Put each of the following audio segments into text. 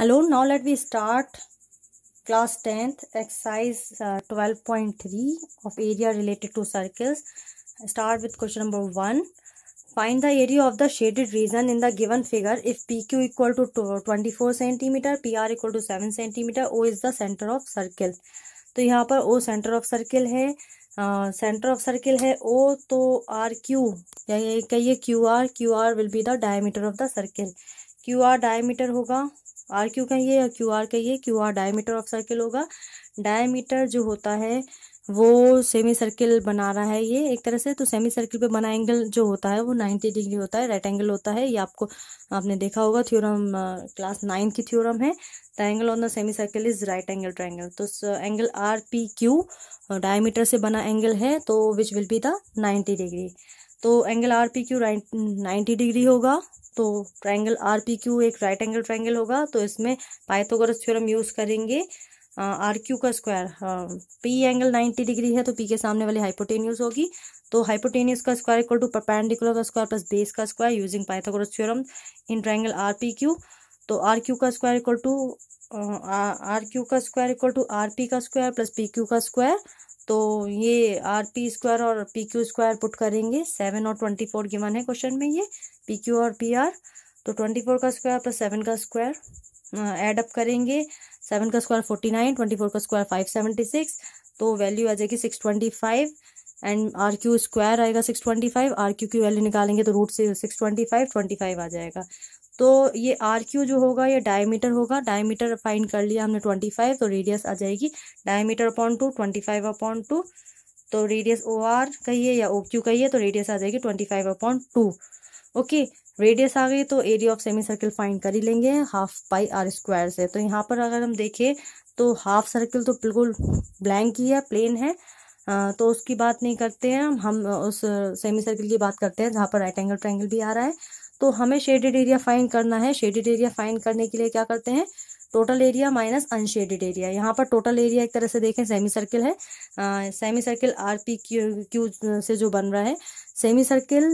hello now let we start class tenth exercise twelve point three of area related to circles start with question number one find the area of the shaded region in the given figure if P Q equal to twenty four centimetre P R equal to seven centimetre O is the centre of circle तो यहाँ पर O centre of circle है centre of circle है O तो R Q कहिए Q are Q R will be the diameter of the circle Q R diameter होगा R Q कहिए या क्यू आर कहिए Q R diameter of circle होगा diameter जो होता है वो सेमी सर्किल बना रहा है ये एक तरह से तो सेमी सर्किल पे बना एंगल जो होता है वो नाइन्टी डिग्री होता है राइट एंगल होता है ये आपको आपने देखा होगा थ्योरम क्लास नाइन की थ्योरम है the angle on the semi circle is right angle triangle तो angle R P Q diameter से बना एंगल है तो which will be the ninety degree तो angle R P Q ninety degree होगा तो ट्राइंगल आर पी क्यू एक right angle triangle होगा तो इसमें पाइथागोरस थ्योरम यूज करेंगे आर क्यू का square P angle ninety degree है तो पी के सामने वाली हाइपोटेनियस होगी तो हाइपोटेनियस का स्क्वायर इक्वल टू परपेंडिकुलर का स्क्वायर प्लस बेस का square using Pythagoras theorem in triangle R P Q तो आर क्यू का square equal to R Q का square equal to R P का स्क्वायर प्लस पी क्यू का square तो ये R P square और P Q square put करेंगे seven और ट्वेंटी फोर गिवन है क्वेश्चन में ये पी क्यू और पी आर तो ट्वेंटी फोर का स्क्वायर प्लस सेवन का स्क्वायर एड अप करेंगे सेवन का square forty nine twenty four का स्क्वायर फाइव सेवेंटी सिक्स तो वैल्यू आ जाएगी six twenty five and R Q square आएगा six twenty five R Q की वैल्यू निकालेंगे तो रूट से six twenty five twenty five आ जाएगा तो ये आर क्यू जो होगा ये डायमीटर होगा डायमीटर फाइन कर लिया हमने ट्वेंटी फाइव तो रेडियस आ जाएगी diameter upon two twenty five upon two तो रेडियस ओ आर कहिए या ओ क्यू कहिए तो रेडियस आ जाएगी twenty five upon two okay radius आ गई तो area of semi circle find कर ही लेंगे हाफ पाई आर स्क्वायर से तो यहाँ पर अगर हम देखें तो हाफ सर्किल तो बिल्कुल ब्लैंक ही है प्लेन है तो उसकी बात नहीं करते हैं हम उस सेमी सर्किल की बात करते हैं जहाँ पर राइट एंगल ट्रायंगल भी आ रहा है तो हमें शेडेड एरिया फाइंड करना है शेडेड एरिया फाइंड करने के लिए क्या करते हैं total area minus unshaded area यहाँ पर टोटल एरिया एक तरह से देखें सेमी सर्किल है आ, semi circle R P Q Q से जो बन रहा है सेमी सर्किल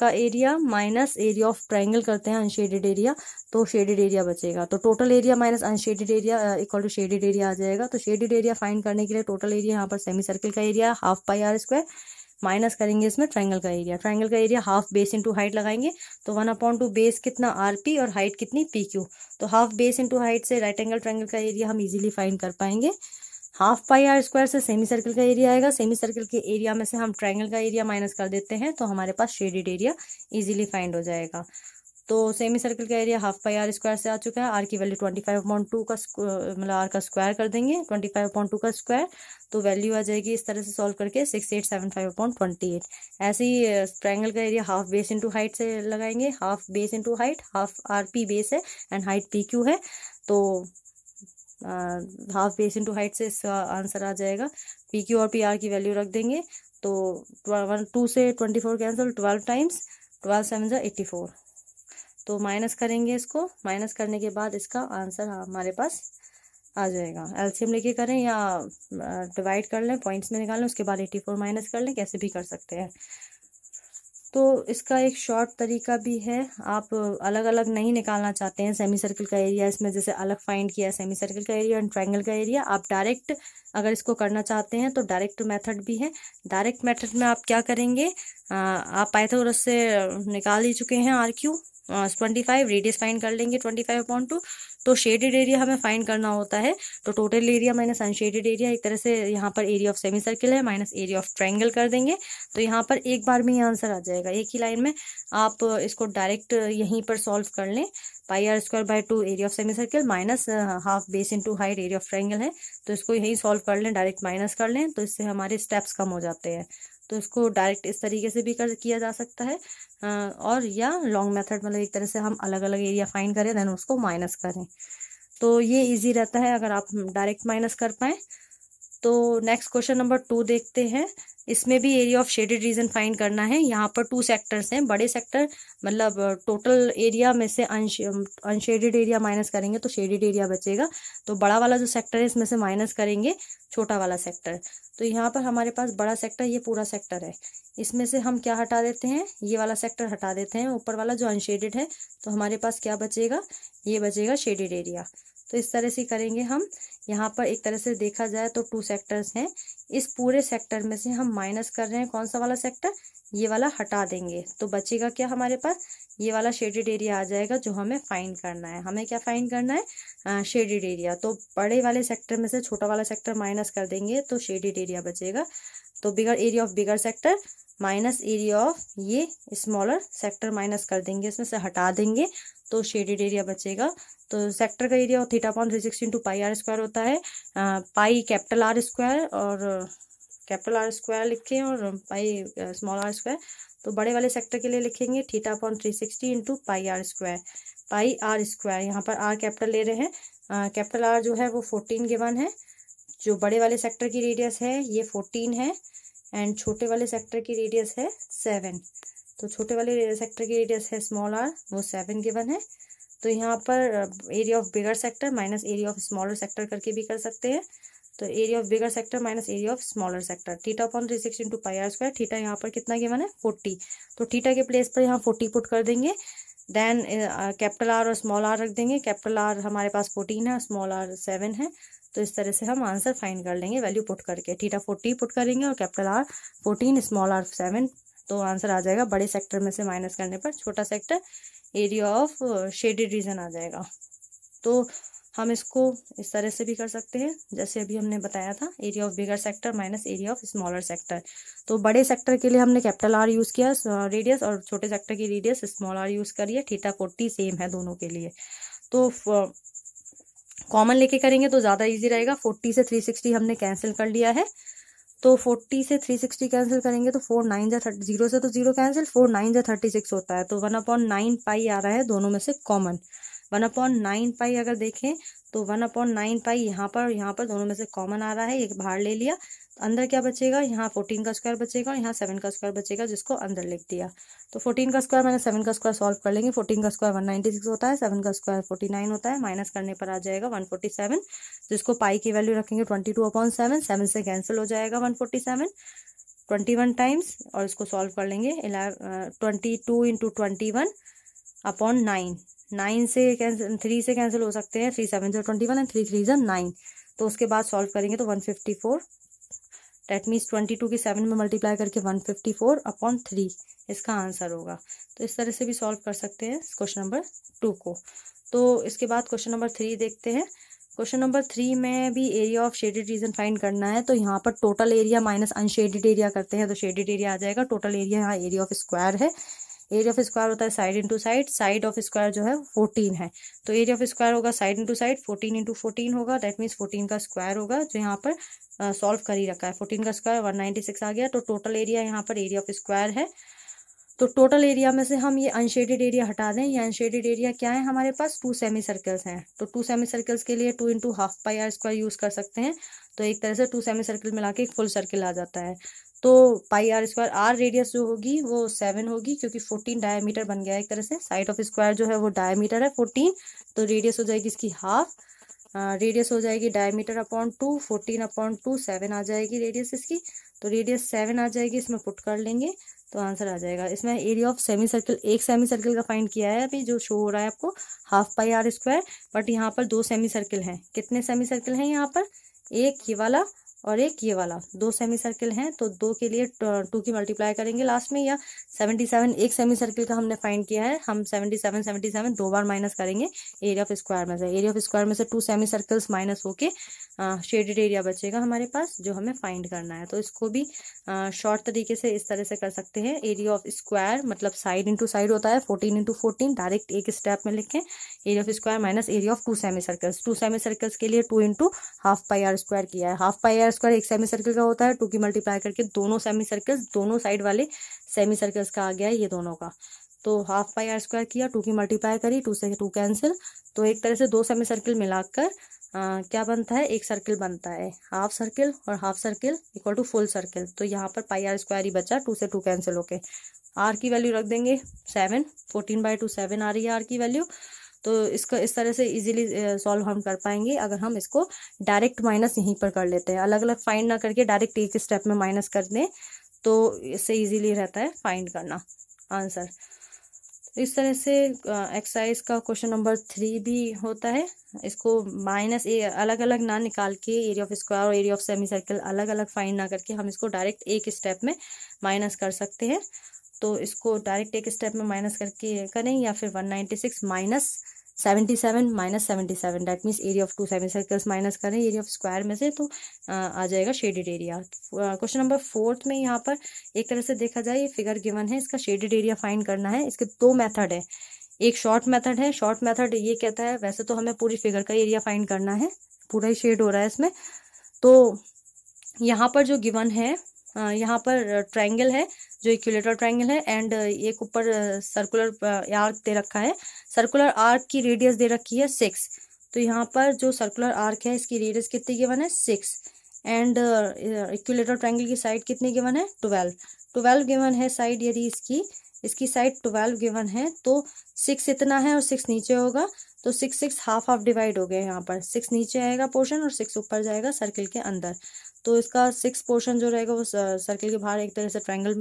का area minus area of triangle करते हैं अनशेडेड एरिया तो शेडेड एरिया बचेगा तो total area minus unshaded area equal to shaded area आ जाएगा तो शेडेड एरिया फाइंड करने के लिए टोटल एरिया यहाँ पर सेमी सर्किल का area half pi are square minus करेंगे इसमें ट्राइंगल का एरिया ट्राइंगल का area half base into height लगाएंगे तो वन अपॉन टू बेस कितना आर पी और हाइट कितनी पी क्यू तो हाफ बेस इंटू हाइट से राइट एंगल ट्राइंगल का एरिया हम इजीली फाइंड कर पाएंगे हाफ पाई आर स्क्वायर से सेमी सर्कल का एरिया आएगा सेमी सर्कल के एरिया में से हम ट्राइंगल का एरिया माइनस कर देते हैं तो हमारे पास शेडेड एरिया इजिली फाइंड हो जाएगा तो सेमी सर्कल का area half pi are square से आ चुका है आर की value twenty five point two का मतलब आर का स्क्वायर कर देंगे ट्वेंटी फाइव पॉइंट टू का स्क्वायर तो वैल्यू आ जाएगी इस तरह से सॉल्व करके six eight seven five point twenty eight ऐसे ही ट्रैंगल का area half base into height से लगाएंगे half base into height half R P base है एंड हाइट पी क्यू है तो हाफ बेस इंटू हाइट से इसका आंसर आ जाएगा पी क्यू और पी आर की वैल्यू रख देंगे तो टू से twenty four cancel twelve times twelve seven जो एट्टी फोर तो माइनस करेंगे इसको माइनस करने के बाद इसका आंसर हमारे पास आ जाएगा एलसीएम लेके करें या डिवाइड कर लें पॉइंट्स में निकालें उसके बाद एटी फोर माइनस कर लें कैसे भी कर सकते हैं तो इसका एक शॉर्ट तरीका भी है आप अलग अलग नहीं निकालना चाहते हैं सेमी सर्कल का एरिया इसमें जैसे अलग फाइंड किया सेमी सर्कल का एरिया एंड ट्राइंगल का एरिया आप डायरेक्ट अगर इसको करना चाहते हैं तो डायरेक्ट मेथड भी है डायरेक्ट मेथड में आप क्या करेंगे आ, आप पाइथागोरस से निकाल ही चुके हैं R Q twenty five radius find कर लेंगे ट्वेंटी फाइव अपॉइंट टू तो शेडेड एरिया हमें फाइन करना होता है तो total area minus unshaded area एक तरह से यहाँ पर एरिया ऑफ सेमी सर्किल है माइनस एरिया ऑफ ट्रायंगल कर देंगे तो यहाँ पर एक बार में ये आंसर आ जाएगा एक ही लाइन में आप इसको डायरेक्ट यहीं पर सॉल्व कर लें pi are square by two area of semi circle minus half base to height area of triangle है तो इसको यहीं सॉल्व कर लें डायरेक्ट माइनस कर लें तो इससे हमारे स्टेप्स कम हो जाते हैं तो इसको डायरेक्ट इस तरीके से भी कर किया जा सकता है और या लॉन्ग मेथड मतलब एक तरह से हम अलग अलग एरिया फाइंड करें देन उसको माइनस करें तो ये इजी रहता है अगर आप डायरेक्ट माइनस कर पाएँ तो नेक्स्ट क्वेश्चन नंबर टू देखते हैं इसमें भी area of shaded region find करना है यहाँ पर टू सेक्टर्स हैं बड़े सेक्टर मतलब टोटल एरिया में से अनशेडेड एरिया माइनस करेंगे तो शेडेड एरिया बचेगा तो बड़ा वाला जो सेक्टर है इसमें से माइनस करेंगे छोटा वाला सेक्टर तो यहाँ पर हमारे पास बड़ा सेक्टर ये पूरा सेक्टर है इसमें से हम क्या हटा देते हैं ये वाला सेक्टर हटा देते हैं ऊपर वाला जो अनशेडेड है तो हमारे पास क्या बचेगा ये बचेगा शेडेड एरिया तो इस तरह से करेंगे हम यहाँ पर एक तरह से देखा जाए तो टू सेक्टर्स हैं इस पूरे सेक्टर में से हम माइनस कर रहे हैं कौन सा वाला सेक्टर ये वाला हटा देंगे तो बचेगा क्या हमारे पास ये वाला शेडेड एरिया आ जाएगा जो हमें फाइंड करना है हमें क्या फाइंड करना है शेडेड एरिया तो बड़े वाले सेक्टर में से छोटा वाला सेक्टर माइनस कर देंगे तो शेडेड एरिया बचेगा तो bigger area of bigger sector minus area of ये स्मॉलर सेक्टर माइनस कर देंगे इसमें से हटा देंगे तो शेडेड एरिया बचेगा तो सेक्टर का area theta point three sixteen two pi are square होता है पाई कैपिटल आर स्क्वायर और कैपिटल आर स्क्वायर लिखे और पाई स्मॉल आर स्क्वायर तो बड़े वाले सेक्टर के लिए लिखेंगे theta point three sixty into pi are square pi are square यहाँ पर आर कैपिटल ले रहे हैं कैपिटल आर जो है वो फोर्टीन गिवन है जो बड़े वाले सेक्टर की रेडियस है ये फोर्टीन है एंड छोटे वाले सेक्टर की रेडियस है सेवन तो छोटे वाले सेक्टर की रेडियस है स्मॉल आर वो सेवन गिवन है तो यहाँ पर area of bigger sector minus area of smaller sector करके भी कर सकते हैं तो area of bigger sector minus area of smaller sector theta upon three six into pi are square theta यहाँ पर कितना गिवन है फोर्टी तो थीटा के प्लेस पर यहाँ फोर्टी पुट कर देंगे देन कैपिटल आर और स्मॉल आर रख देंगे कैपिटल आर हमारे पास फोर्टीन है स्मॉल आर सेवन है तो इस तरह से हम आंसर फाइंड कर लेंगे वैल्यू पुट करके थीटा फोर्टी पुट करेंगे और capital R fourteen small R seven तो आंसर आ जाएगा बड़े सेक्टर में से माइनस करने पर छोटा sector area of shaded region आ जाएगा तो हम इसको इस तरह से भी कर सकते हैं जैसे अभी हमने बताया था area of bigger sector minus area of smaller sector तो बड़े सेक्टर के लिए हमने कैपिटल आर यूज़ किया रेडियस और छोटे सेक्टर की रेडियस स्मॉल आर यूज़ करिए थीटा फोर्टी सेम है दोनों के लिए तो कॉमन लेके करेंगे तो ज़्यादा इजी रहेगा फोर्टी से थ्री सिक्सटी हमने कैंसिल कर लिया है तो फोर्टी से थ्री सिक्सटी कैंसिल करेंगे तो फोर नाइन या थर्टी जीरो से तो जीरो कैंसिल फोर नाइन या थर्टी सिक्स होता है तो वन अपॉन नाइन पाई आ रहा है दोनों में से common one upon nine pi अगर देखें तो वन अपॉन नाइन पाई यहाँ पर यहाँ पर दोनों में से कॉमन आ रहा है एक बाहर ले लिया अंदर क्या बचेगा यहाँ फोर्टीन का स्क्वायर बचेगा और यहाँ सेवन का स्क्वायर बचेगा जिसको अंदर लिख दिया तो फोर्टीन का स्क्वायर मैंने सेवन का स्क्वायर सॉल्व कर लेंगे फोर्टीन का स्क्वायर वन नाइनटी सिक्स होता है सेवन का स्क्वायर फोर्टी नाइन होता है माइनस करने पर आ जाएगा वन फोर्टी सेवन जिसको पाई की वैल्यू रखेंगे twenty two upon seven seven से कैंसिल हो जाएगा one forty seven twenty one times और इसको सॉल्व कर लेंगे twenty two into twenty one upon nine nine से कैंसिल थ्री से कैंसिल हो सकते हैं थ्री सेवन जो twenty one and three three जो नाइन तो उसके बाद सॉल्व करेंगे तो one fifty four that means twenty two की सेवन में मल्टीप्लाई करके one fifty four upon three इसका आंसर होगा तो इस तरह से भी सॉल्व कर सकते हैं क्वेश्चन नंबर टू को तो इसके बाद क्वेश्चन नंबर थ्री देखते हैं क्वेश्चन नंबर थ्री में भी area of shaded region find करना है तो यहाँ पर total area minus unshaded area करते हैं तो शेडेड एरिया आ जाएगा टोटल एरिया यहाँ एरिया ऑफ स्क्वायर है एरिया ऑफ स्क्वायर होता है side into side side of square जो है फोर्टीन है तो एरिया ऑफ स्क्वायर होगा side into side fourteen into fourteen होगा दैट मीन्स फोर्टीन का स्क्वायर होगा जो यहाँ पर सॉल्व कर ही रखा है फोर्टीन का स्क्वायर वन नाइन्टी सिक्स आ गया तो टोटल एरिया यहाँ पर एरिया ऑफ स्क्वायर है तो टोटल एरिया में से हम ये अनशेडेड एरिया हटा दें ये अनशेडेड एरिया क्या है हमारे पास टू सेमी सर्कल्स हैं तो टू सेमी सर्कल्स के लिए two into half pi are square use कर सकते हैं तो एक तरह से टू सेमी सर्कल मिला के एक फुल सर्कल आ जाता है तो pi are square r radius जो होगी वो सेवन होगी क्योंकि फोर्टीन डायमीटर बन गया है एक तरह से साइड ऑफ स्क्वायर जो है वो डायमीटर है फोर्टीन तो रेडियस हो जाएगी इसकी हाफ रेडियस हो जाएगी diameter upon two fourteen upon two seven आ जाएगी रेडियस इसकी तो रेडियस सेवन आ जाएगी इसमें पुट कर लेंगे तो आंसर आ जाएगा इसमें एरिया ऑफ सेमी सर्कल एक सेमी सर्कल का फाइंड किया है अभी जो शो हो रहा है आपको half pi are square but यहाँ पर दो सेमी सर्कल हैं कितने सेमी सर्कल हैं यहाँ पर एक ये वाला और एक ये वाला दो सेमी सर्किल हैं तो दो के लिए टू की मल्टीप्लाई करेंगे लास्ट में या सेवेंटी सेवन एक सेमी सर्किल का हमने फाइंड किया है हम सेवेंटी सेवन सेवेंटी सेवन दो बार माइनस करेंगे एरिया ऑफ स्क्वायर में से एरिया ऑफ स्क्वायर में से टू सेमी सर्कल्स माइनस होके शेडेड एरिया बचेगा हमारे पास जो हमें फाइंड करना है तो इसको भी शॉर्ट तरीके से इस तरह से कर सकते हैं एरिया ऑफ स्क्वायर मतलब साइड इंटू साइड होता है फोर्टीन इंटू फोर्टीन डायरेक्ट एक स्टेप में लिखें area of square minus area of two semi circles two semi circles के लिए two into half pi are square किया है हाफ पाई आर स्क्वायर एक सेमी सर्कल का होता है टू की मल्टीप्लाई करके दोनों सेमी सर्कल्स दोनों साइड वाले सेमी सर्कल्स का आ गया है ये दोनों का तो हाफ पाई आर स्क्वायर किया टू की मल्टीप्लाई करी टू से टू कैंसिल तो एक तरह से दो सेमी सर्किल मिलाकर क्या बनता है एक सर्किल बनता है हाफ सर्किल और half circle equal to full circle तो यहाँ पर पाई आर स्क्वायर ही बचा टू से टू कैंसिल होके आर की वैल्यू रख देंगे seven fourteen by two seven आ रही है आर की वैल्यू तो इसको इस तरह से इजीली सॉल्व हम कर पाएंगे अगर हम इसको डायरेक्ट माइनस यहीं पर कर लेते हैं अलग अलग फाइंड ना करके डायरेक्ट एक स्टेप में माइनस कर दें तो इससे इजीली रहता है फाइंड करना आंसर तो इस तरह से एक्सरसाइज का क्वेश्चन नंबर थ्री भी होता है इसको माइनस ए अलग अलग ना निकाल के एरिया ऑफ स्क्वायर और एरिया ऑफ सेमी सर्कल अलग अलग फाइंड ना करके हम इसको डायरेक्ट एक स्टेप में माइनस कर सकते हैं तो इसको डायरेक्ट एक स्टेप में माइनस करके करें या फिर 196 minus 77 minus 77 that means area of two seven circles minus करें एरिया ऑफ स्क्वायर में से तो आ जाएगा shaded area question number fourth में यहाँ पर एक तरह से देखा जाए ये फिगर गिवन है इसका शेडेड एरिया फाइंड करना है इसके दो मेथड है एक शॉर्ट मेथड है शॉर्ट मेथड ये कहता है वैसे तो हमें पूरी फिगर का एरिया फाइंड करना है पूरा ही शेड हो रहा है इसमें तो यहाँ पर जो गिवन है यहाँ पर ट्रायंगल है जो इक्विलेटर ट्राइंगल है एंड uh, एक ऊपर सर्कुलर uh, आर्क uh, दे रखा है सर्कुलर आर्क की रेडियस दे रखी है सिक्स तो यहाँ पर जो सर्कुलर आर्क है इसकी रेडियस कितनी गिवन है सिक्स एंड इक्विलेटर ट्राइंगल की साइड कितनी गिवन है ट्वेल्व ट्वेल्व गिवन है साइड यदि इसकी इसकी साइड ट्वेल्व गिवन है तो सिक्स इतना है और सिक्स नीचे होगा तो six six half half divide हो गया यहाँ पर सिक्स नीचे आएगा पोर्शन और सिक्स ऊपर जाएगा सर्किल के अंदर तो इसका सिक्स पोर्शन जो रहेगा वो सर्किल uh, के बाहर एक तरह से ट्रैंगल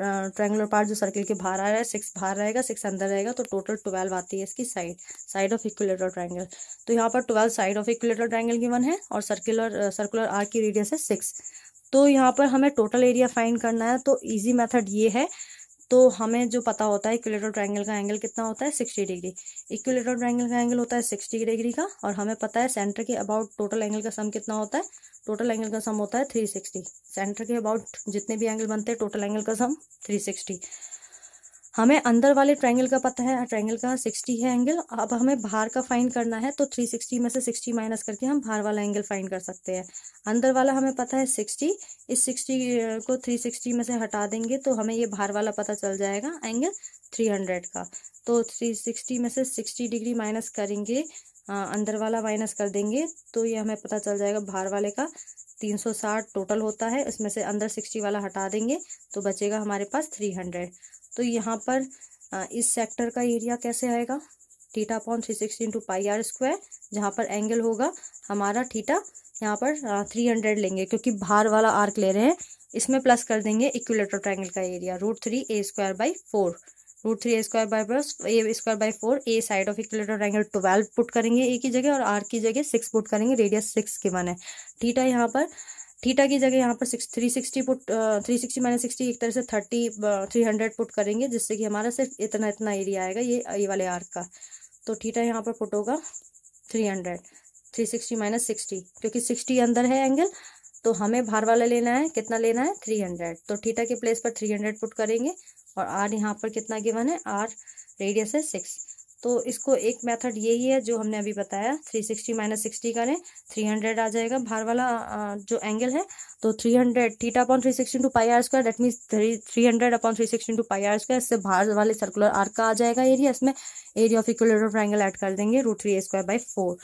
ट्रैंगुलर पार्ट जो सर्किल के बाहर आ रहा है सिक्स बाहर रहेगा सिक्स अंदर रहेगा तो टोटल ट्वेल्व आती है इसकी side side of equilateral triangle तो यहाँ पर twelve side of equilateral triangle की वन है और सर्कुलर सर्कुलर आर की रेडियस है सिक्स तो यहाँ पर हमें टोटल एरिया फाइंड करना है तो ईजी मेथड ये है तो हमें जो पता होता है इक्विलेटर ट्रायंगल का एंगल कितना होता है सिक्सटी डिग्री इक्विलेटर ट्रायंगल का एंगल होता है सिक्सटी डिग्री का और हमें पता है सेंटर के अबाउट टोटल एंगल का सम कितना होता है टोटल एंगल का सम होता है थ्री सिक्सटी सेंटर के अबाउट जितने भी एंगल बनते हैं टोटल एंगल का सम थ्री सिक्सटी हमें अंदर वाले ट्रायंगल का पता है ट्रायंगल का 60 है एंगल अब हमें बाहर का फाइंड करना है तो 360 में से 60 माइनस करके हम बाहर वाला एंगल फाइंड कर सकते हैं अंदर वाला हमें पता है 60 इस 60 को 360 में से हटा देंगे तो हमें ये बाहर वाला पता चल जाएगा एंगल 300 का तो 360 में से 60 डिग्री माइनस करेंगे अंदर वाला माइनस कर देंगे तो ये हमें पता चल जाएगा बाहर वाले का 360 टोटल होता है इसमें से अंदर 60 वाला हटा देंगे तो बचेगा हमारे पास 300 तो यहाँ पर इस सेक्टर का एरिया कैसे आएगा theta upon three sixty into pi are square जहाँ पर एंगल होगा हमारा थीटा यहाँ पर थ्री हंड्रेड लेंगे क्योंकि बाहर वाला आर्क ले रहे हैं इसमें प्लस कर देंगे इक्विलेटर ट्राइंगल का area root three a square by four root three a square by plus a square by four a side of equilateral triangle twelve put करेंगे ए की जगह और आर की जगह सिक्स पुट करेंगे रेडियस सिक्स के one है theta यहाँ पर थीटा की जगह यहाँ पर six three sixty put three sixty minus sixty एक तरह से थर्टी थ्री हंड्रेड पुट करेंगे जिससे कि हमारा सिर्फ इतना इतना एरिया आएगा ये ये वाले आर्क का तो थीटा यहाँ पर पुट होगा three hundred three sixty minus sixty क्योंकि सिक्सटी अंदर है एंगल तो हमें भार वाला लेना है कितना लेना है थ्री हंड्रेड तो थीटा के प्लेस पर थ्री हंड्रेड पुट करेंगे और आर यहाँ पर कितना गिवन है आर रेडियस है सिक्स तो इसको एक मेथड यही है जो हमने अभी बताया 360 सिक्सटी माइनस सिक्सटी करें थ्री हंड्रेड आ जाएगा भार वाला जो एंगल है तो 300 hundred theta upon three sixty two pi are square that means three three hundred upon three sixty two pi are square इससे भार वाले सर्कुलर आर्क का आ जाएगा एरिया इसमें area of equilateral triangle add कर देंगे root three square by four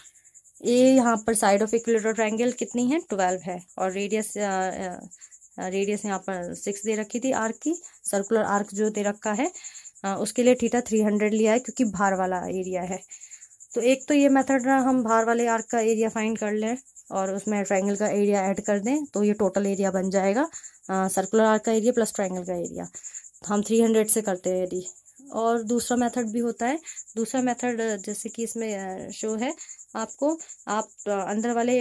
a यहाँ पर साइड ऑफ इक्वलेटर ट्राइंगल कितनी है ट्वेल्व है और रेडियस रेडियस यहाँ पर सिक्स दे रखी थी आर्क की सर्कुलर आर्क जो दे रखा है उसके लिए ठीठा थ्री हंड्रेड लिया है क्योंकि भार वाला एरिया है तो एक तो ये मेथड रहा हम भार वाले आर्क का एरिया फाइंड कर लें और उसमें ट्राइंगल का एरिया ऐड कर दें तो ये टोटल एरिया बन जाएगा सर्कुलर आर्क का एरिया प्लस ट्राइंगल का एरिया तो हम थ्री हंड्रेड से करते हैं यदि और दूसरा मेथड भी होता है दूसरा मेथड जैसे कि इसमें शो है आपको आप अंदर वाले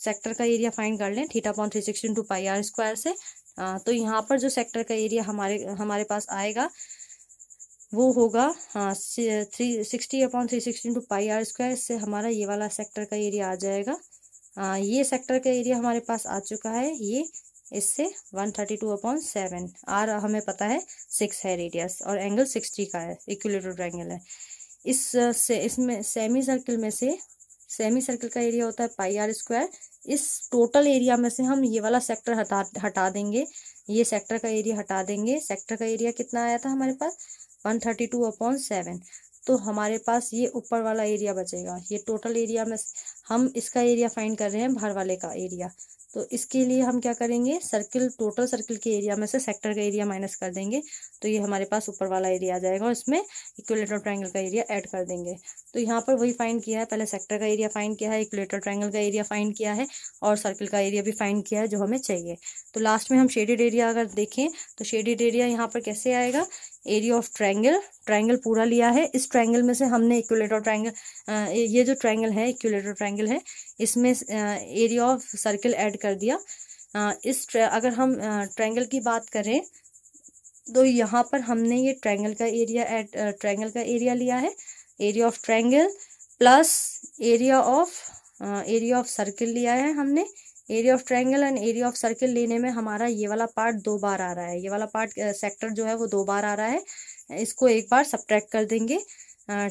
सेक्टर का एरिया फाइंड कर लें theta point three sixty two pi are square से तो यहाँ पर जो सेक्टर का एरिया हमारे हमारे पास आएगा वो होगा हाँ three sixty upon three sixty into pi are square इससे हमारा ये वाला सेक्टर का एरिया आ जाएगा हाँ ये सेक्टर का एरिया हमारे पास आ चुका है ये इससे one thirty two upon seven r हमें पता है सिक्स है रेडियस और एंगल सिक्सटी का है इक्वलेटर एंगल है इस से इसमें सेमी सर्कल में से सेमी सर्कल का एरिया होता है पाई आर स्क्वायर इस टोटल एरिया में से हम ये वाला सेक्टर हटा हटा देंगे ये सेक्टर का एरिया हटा देंगे सेक्टर का एरिया कितना आया था हमारे पास one thirty two upon seven तो हमारे पास ये ऊपर वाला एरिया बचेगा ये टोटल एरिया में हम इसका एरिया फाइंड कर रहे हैं बाहर वाले का एरिया तो इसके लिए हम क्या करेंगे सर्किल टोटल सर्किल के एरिया में से सेक्टर का एरिया माइनस कर देंगे तो ये हमारे पास ऊपर वाला एरिया आ जाएगा और इसमें इक्वलेटर ट्राइंगल का एरिया ऐड कर देंगे तो यहाँ पर वही फाइंड किया है पहले सेक्टर का एरिया फाइंड किया है इक्वलेटर ट्राइंगल का एरिया फाइंड किया है और सर्किल का एरिया भी फाइंड किया है जो हमें चाहिए तो लास्ट में हम शेडेड एरिया अगर देखें तो शेडेड एरिया यहाँ पर कैसे आएगा एरिया ऑफ ट्रायंगल ट्रायंगल पूरा लिया है इस ट्रायंगल में से हमने इक्वलेटर ट्रायंगल ये जो ट्रायंगल है इक्वलेटर ट्रायंगल है इसमें एरिया ऑफ सर्कल ऐड कर दिया इस अगर हम ट्रायंगल की बात करें तो यहाँ पर हमने ये ट्रायंगल का एरिया एड ट्रायंगल का एरिया लिया है area of triangle plus area of area of circle लिया है हमने area of triangle and area of circle लेने में हमारा ये वाला पार्ट दो बार आ रहा है ये वाला पार्ट सेक्टर जो है वो दो बार आ रहा है इसको एक बार सब्ट्रैक्ट कर देंगे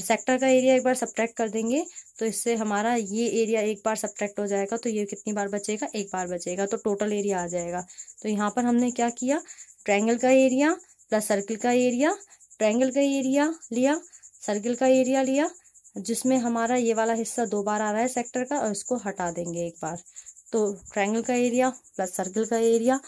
सेक्टर का एरिया एक बार सब्ट्रैक्ट कर देंगे तो इससे हमारा ये एरिया एक बार सब्ट्रैक्ट हो जाएगा तो ये कितनी बार बचेगा एक बार बचेगा तो टोटल एरिया आ जाएगा तो यहाँ पर हमने क्या किया ट्रायंगल का एरिया प्लस सर्किल का एरिया ट्रायंगल का एरिया लिया सर्किल का एरिया लिया जिसमें हमारा ये वाला हिस्सा दो बार आ रहा है सेक्टर का और इसको हटा देंगे एक बार तो ट्रायंगल का एरिया प्लस सर्कल का एरिया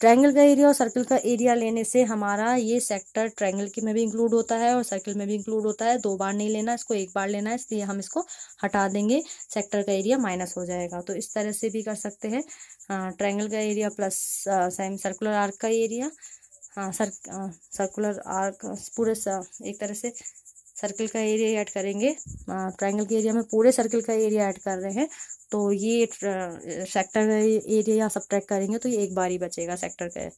ट्रायंगल का एरिया और सर्कल का एरिया लेने से हमारा ये सेक्टर ट्रायंगल के में भी इंक्लूड होता है और सर्कल में भी इंक्लूड होता है दो बार नहीं लेना इसको एक बार लेना है इसलिए हम इसको हटा देंगे सेक्टर का एरिया माइनस हो जाएगा तो इस तरह से भी कर सकते हैं ट्रायंगल हाँ, का area plus same circular arc का एरिया हाँ सर सर्कुलर आर्क पूरे एक तरह से सर्कल का एरिया ऐड करेंगे ट्रायंगल के एरिया में पूरे सर्कल का एरिया ऐड कर रहे हैं तो ये सेक्टर एरिया या सब करेंगे तो ये एक बार ही बचेगा सेक्टर का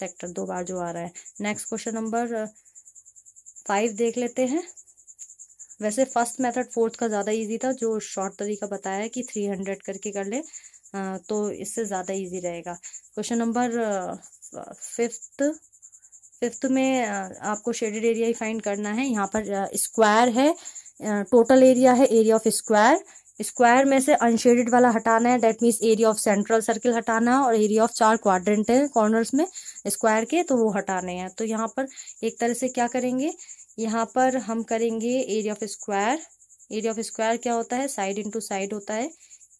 सेक्टर दो बार जो आ रहा है नेक्स्ट क्वेश्चन नंबर फाइव देख लेते हैं वैसे फर्स्ट मेथड फोर्थ का ज़्यादा इजी था जो शॉर्ट तरीका बताया है कि थ्री हंड्रेड करके कर ले तो इससे ज़्यादा इजी रहेगा क्वेश्चन नंबर फिफ्थ फिफ्थ में आपको शेडेड एरिया ही फाइंड करना है यहाँ पर स्क्वायर है टोटल एरिया है एरिया ऑफ स्क्वायर स्क्वायर में से अनशेडेड वाला हटाना है that means area of central circle हटाना है और एरिया ऑफ चार क्वाड्रेंट है कॉर्नर्स में स्क्वायर के तो वो हटाने हैं तो यहाँ पर एक तरह से क्या करेंगे यहाँ पर हम करेंगे area of square area of square क्या होता है साइड इंटू साइड होता है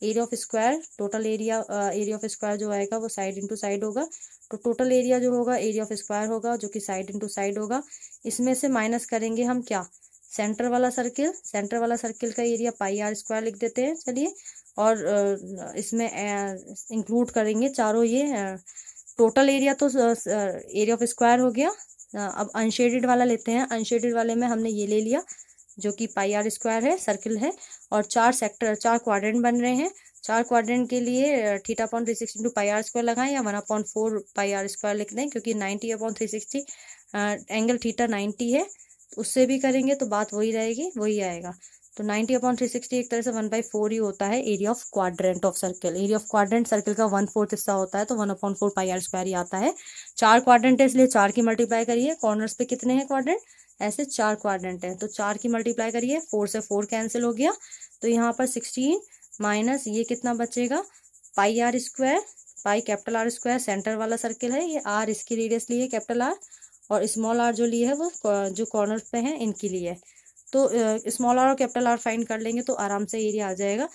area of square total area area of square जो आएगा वो साइड इंटू साइड होगा तो टोटल एरिया जो होगा एरिया ऑफ स्क्वायर होगा जो कि साइड इंटू साइड होगा इसमें से माइनस करेंगे हम क्या सेंटर वाला सर्किल सेंटर वाला सर्किल का एरिया पाई आर स्क्वायर लिख देते हैं चलिए और इसमें इंक्लूड करेंगे चारों ये टोटल एरिया तो एरिया ऑफ स्क्वायर हो गया अब अनशेडेड वाला लेते हैं अनशेडेड वाले में हमने ये ले लिया जो कि पाई आर स्क्वायर है सर्किल है और चार सेक्टर चार क्वाड्रेंट बन रहे हैं चार क्वाड्रेंट के लिए theta point three sixty two pi are square लगाएं या one upon four pi are square लिख दें क्योंकि ninety upon three sixty angle theta ninety है उससे भी करेंगे तो बात वही रहेगी वही आएगा तो 90 अपॉन थ्री सिक्सटी एक तरह से वन बाई फोर ही होता है area of quadrant of circle area of quadrant circle का वन फोर्थ हिस्सा होता है तो one upon four pi are square ही आता है चार क्वाड्रेंट है इसलिए चार की मल्टीप्लाई करिए कॉर्नर्स पे कितने हैं क्वाड्रेंट ऐसे चार क्वाड्रेंट है तो चार की मल्टीप्लाई करिए फोर से फोर कैंसिल हो गया तो यहाँ पर सिक्सटीन माइनस ये कितना बचेगा pi are square pi capital are square centre वाला सर्कल है ये आर इसकी रेडियस लिए कैपिटल आर और स्मॉल आर जो लिए है वो जो कॉर्नर पे हैं इनके लिए है तो स्मॉल आर और कैपिटल आर फाइंड कर लेंगे तो आराम से एरिया आ जाएगा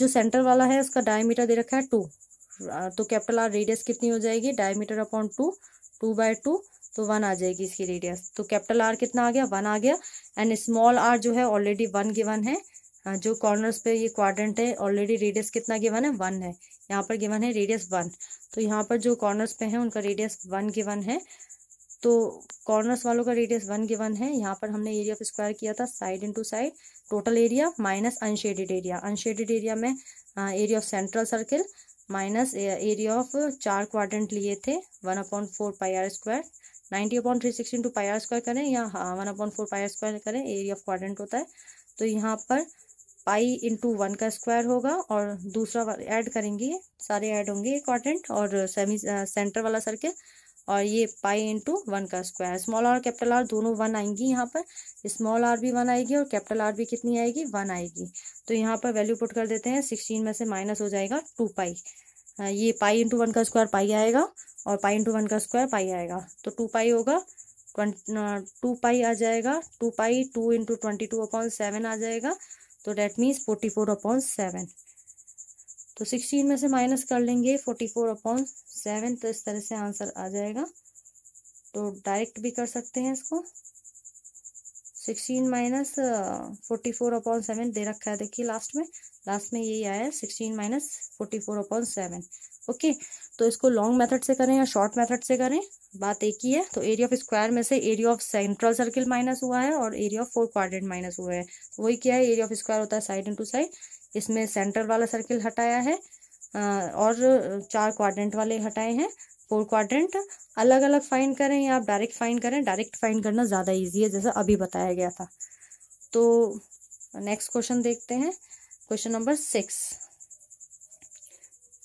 जो सेंटर वाला है उसका डायमीटर दे रखा है टू तो कैपिटल आर रेडियस कितनी हो जाएगी diameter upon two two by two तो वन आ जाएगी इसकी रेडियस तो कैपिटल आर कितना आ गया वन आ गया एंड स्मॉल आर जो है ऑलरेडी वन गिवन है जो कॉर्नर्स पे ये क्वाड्रेंट है ऑलरेडी रेडियस कितना गिवन है वन है यहाँ पर गिवन है रेडियस वन तो यहाँ पर जो कॉर्नर्स पे है उनका रेडियस वन गिवन है तो कॉर्नर्स वालों का रेडियस वन गिवन है यहाँ पर हमने एरिया ऑफ स्क्वायर किया था side into side total area minus unshaded area unshaded area में area of central circle minus area of चार क्वाड्रेंट लिए थे one upon four pi are square ninety upon three six into pi are square करें या one upon four pi are square करें area of quadrant होता है तो यहाँ पर पाई इंटू वन का स्क्वायर होगा और दूसरा ऐड करेंगे सारे ऐड होंगे क्वाड्रेंट और सेमी सेंटर हाँ, वाला सर्किल और ये पाई इंटू वन का square small r capital r दोनों वन आएंगी यहाँ पर स्मॉल आर भी वन आएगी और कैपिटल आर भी कितनी आएगी वन आएगी तो यहाँ पर वैल्यू पुट कर देते हैं सिक्सटीन में से माइनस हो जाएगा टू पाई हाँ, ये पाई इंटू वन का स्क्वायर पाई आएगा और पाई इंटू वन का स्क्वायर पाई आएगा तो टू पाई होगा टू पाई आ जाएगा two pi two into twenty two upon seven आ जाएगा तो that means forty four upon seven तो सिक्सटीन में से माइनस कर लेंगे फोर्टी फोर अपॉन सेवन तो इस तरह से आंसर आ जाएगा तो डायरेक्ट भी कर सकते हैं इसको sixteen minus forty four upon seven दे रखा है देखिए लास्ट में लास्ट में यही आया है sixteen minus forty four upon seven okay तो इसको लॉन्ग मेथड से करें या शॉर्ट मेथड से करें बात एक ही है तो एरिया ऑफ स्क्वायर में से area of central circle minus हुआ है और area of four quadrant minus हुआ है वही क्या है एरिया ऑफ स्क्वायर होता है साइड इंटू साइड इसमें सेंटर वाला सर्किल हटाया है और चार क्वाड्रेंट वाले हटाए हैं फोर क्वाड्रेंट अलग अलग फाइन करें या आप डायरेक्ट फाइन करें डायरेक्ट फाइन करना ज़्यादा ईजी है जैसा अभी बताया गया था तो नेक्स्ट क्वेश्चन देखते हैं question number six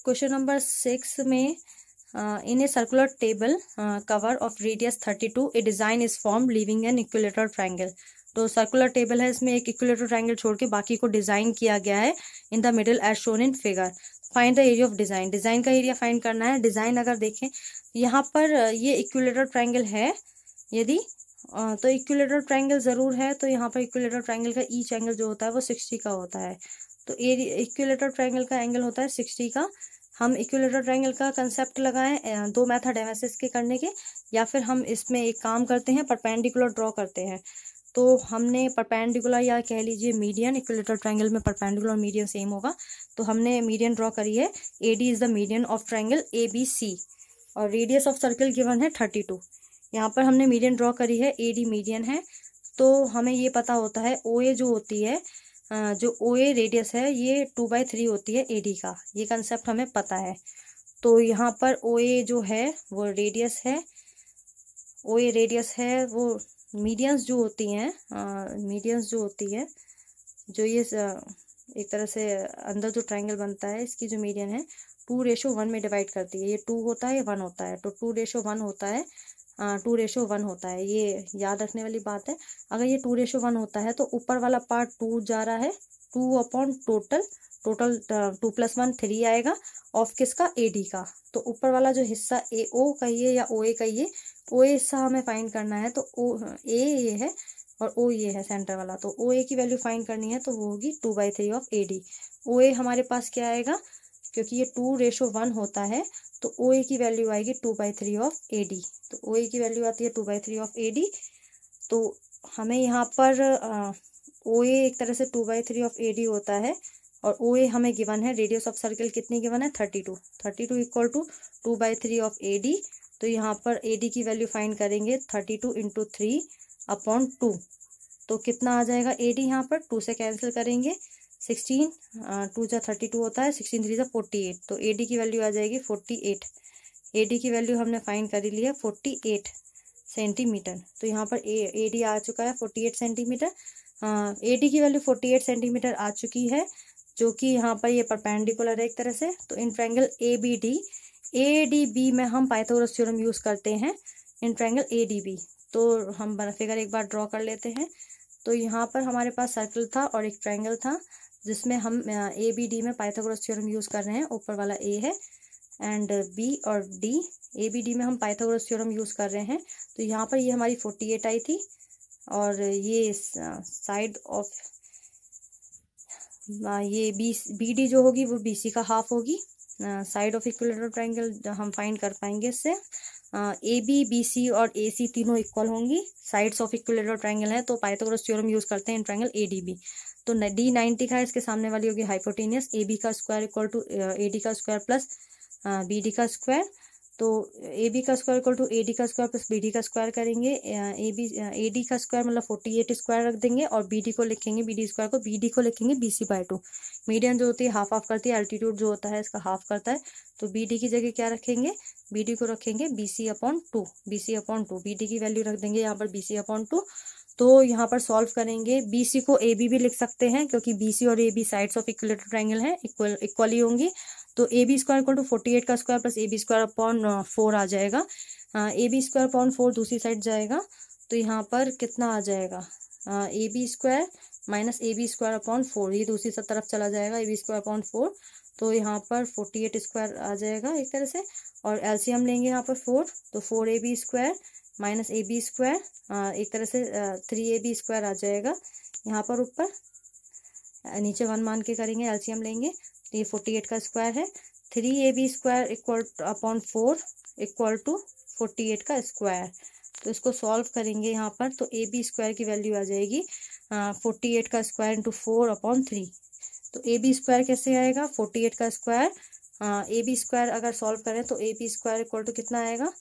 question number six में in a circular table cover of radius thirty two a design is form leaving an equilateral triangle तो सर्कुलर टेबल है इसमें एक इक्वेटर ट्राइंगल छोड़ के बाकी को डिजाइन किया गया है in the middle as shown in figure find the area of design design का एरिया फाइंड करना है डिजाइन अगर देखें यहाँ पर ये इक्वेटर ट्राइंगल है यदि तो इक्वेटर ट्राइंगल ज़रूर है तो यहाँ पर इक्वेटर ट्राइंगल का ईच एंगल जो होता है वो सिक्सटी का होता है तो एरिया इक्वेटर ट्राइंगल का एंगल होता है सिक्सटी का हम इक्वेटर ट्राइंगल का कंसेप्ट लगाएं दो मेथड है के करने के या फिर हम इसमें एक काम करते हैं परपेंडिकुलर ड्रॉ करते हैं तो हमने परपेंडिकुलर या कह लीजिए मीडियन इक्विलेटर ट्रायंगल में परपेंडिकुलर मीडियन सेम होगा तो हमने मीडियन ड्रॉ करी है A D is the median of triangle A B C और रेडियस ऑफ सर्कल गिवन है थर्टी टू यहाँ पर हमने मीडियन ड्रॉ करी है ए डी मीडियन है तो हमें ये पता होता है ओ ए जो होती है जो ओ ए रेडियस है ये टू बाई थ्री होती है ए डी का ये कंसेप्ट हमें पता है तो यहाँ पर ओ ए जो है वो रेडियस है ओ ए रेडियस है वो मीडियम्स जो होती हैं मीडियम्स जो होती है जो ये एक तरह से अंदर जो ट्राइंगल बनता है इसकी जो मीडियन है टू रेशो वन में डिवाइड करती है ये टू होता है वन होता है तो टू रेशो वन होता है टू रेशो वन होता है ये याद रखने वाली बात है अगर ये टू रेशो वन होता है तो ऊपर वाला पार्ट टू जा रहा है two upon total total two plus one three आएगा ऑफ किसका ए डी का तो ऊपर वाला जो हिस्सा ए ओ कहिए या ओ ए कहिए ओ ए हिस्सा हमें फाइंड करना है तो ओ ए ये है और ओ ये है सेंटर वाला तो ओ ए की वैल्यू फाइंड करनी है तो वो होगी two by three of A D O A हमारे पास क्या आएगा क्योंकि ये टू रेशो वन होता है तो ओ ए की वैल्यू आएगी two by three of A D तो ओ ए की वैल्यू आती है two by three of A D तो हमें यहाँ पर ओ ए एक तरह से two by three of A D होता है और ओ ए हमें गिवन है रेडियस ऑफ सर्किल कितनी गिवन है thirty two thirty two equal to two by three of A D तो यहाँ पर ए डी की वैल्यू फाइंड करेंगे thirty two into three upon two तो कितना आ जाएगा ए डी यहाँ पर टू से कैंसिल करेंगे सिक्सटीन टू जो थर्टी टू होता है सिक्सटीन थ्री जा फोर्टी एट तो ए डी की वैल्यू आ जाएगी फोर्टी एट ए डी की वैल्यू हमने फाइंड करी ली है फोर्टी एट सेंटीमीटर तो यहाँ पर ए डी आ चुका है फोर्टी एट सेंटीमीटर ए हाँ, डी की वैल्यू फोर्टी एट सेंटीमीटर आ चुकी है जो कि यहाँ पर ये परपेंडिकुलर है एक तरह से तो in triangle A B D A D B में हम पाइथागोरस थ्योरम यूज़ करते हैं इंट्रैंगल ए डी बी तो हम बना फिगर एक बार ड्रॉ कर लेते हैं तो यहाँ पर हमारे पास सर्कल था और एक ट्रैंगल था जिसमें हम ए बी डी में पाइथागोरस थ्योरम यूज़ कर रहे हैं ऊपर वाला ए है एंड बी और डी ए बी डी में हम पाइथागोरस थ्योरम यूज़ कर रहे हैं तो यहाँ पर ये हमारी फोर्टी एट आई थी और ये साइड ऑफ ये बी बी डी जो होगी वो बी सी का हाफ होगी साइड ऑफ इक्वलेटरल ट्राइंगल हम फाइंड कर पाएंगे इससे ए बी बी सी और ए सी तीनों इक्वल होंगी साइड्स ऑफ इक्वलेटरल ट्राइंगल है तो पाइथागोरस थ्योरम यूज करते हैं ट्राइंगल ए डी बी तो डी नाइनटी का इसके सामने वाली होगी हाइपोटेनियस ए बी का square equal to A D का स्क्वायर प्लस बी डी का स्क्वायर तो ए बी का square equal to A D का स्क्वायर प्लस बी डी का स्क्वायर करेंगे ए बी ए डी का स्क्वायर मतलब फोर्टी एट स्क्वायर रख देंगे और बी डी को लिखेंगे बी डी स्क्वायर को बी डी को लिखेंगे B C by two median जो होती है हाफ ऑफ करती है एल्टीट्यूड जो होता है इसका हाफ करता है तो बी डी की जगह क्या रखेंगे बी डी को रखेंगे B C upon two B C upon two B D की वैल्यू रख देंगे यहाँ पर बी सी अपॉन टू तो यहाँ पर सॉल्व करेंगे बीसी को ए बी भी लिख सकते हैं क्योंकि बीसी और A B sides of equilateral triangle है इक्वल इक्वली होंगी तो A B square equal to forty eight का square plus A B square upon four आ जाएगा A B square upon four दूसरी साइड जाएगा तो यहाँ पर कितना आ जाएगा A B square minus A B square upon four ये दूसरी तरफ चला जाएगा A B square upon four तो यहाँ पर फोर्टी एट स्क्वायर आ जाएगा एक तरह से और एलसीएम लेंगे यहाँ पर फोर तो four A B square minus A B square एक तरह से थ्री ए बी स्क्वायर आ जाएगा यहाँ पर ऊपर नीचे वन मान के करेंगे एलसीएम लेंगे तो ये फोर्टी एट का स्क्वायर है three A B square equal upon four equal to forty eight का स्क्वायर तो इसको सॉल्व करेंगे यहाँ पर तो ए बी स्क्वायर की वैल्यू आ जाएगी फोर्टी एट का square into four upon three तो ए बी स्क्वायर कैसे आएगा फोर्टी एट का स्क्वायर ए बी स्क्वायर अगर सॉल्व करें तो A B square equal to कितना आएगा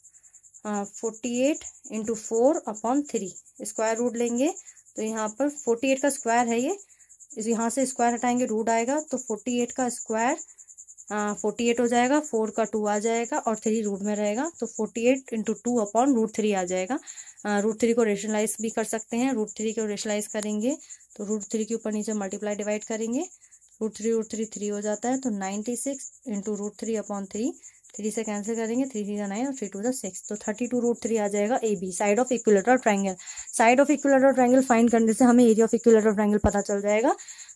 forty eight into four upon three square root लेंगे तो यहाँ पर फोर्टी एट का स्क्वायर है ये यहाँ से स्क्वायर हटाएंगे रूट आएगा तो फोर्टी एट का स्क्वायर फोर्टी एट हो जाएगा फोर का टू आ जाएगा और थ्री रूट में रहेगा तो forty eight into two upon root three आ जाएगा रूट थ्री को रेशनलाइज भी कर सकते हैं रूट थ्री को रेशनलाइज करेंगे तो रूट थ्री के ऊपर नीचे मल्टीप्लाई डिवाइड करेंगे root three root three three हो जाता है तो ninety six into root three upon three three से कैंसिल करेंगे थ्री थ्री का नाइन और थ्री टू का सिक्स तो थर्टी टू रूट थ्री आ जाएगा A B side of equilateral triangle side of equilateral triangle find करने से हमें एरिया ऑफ इक्विलेटर ट्रायंगल पता चल जाएगा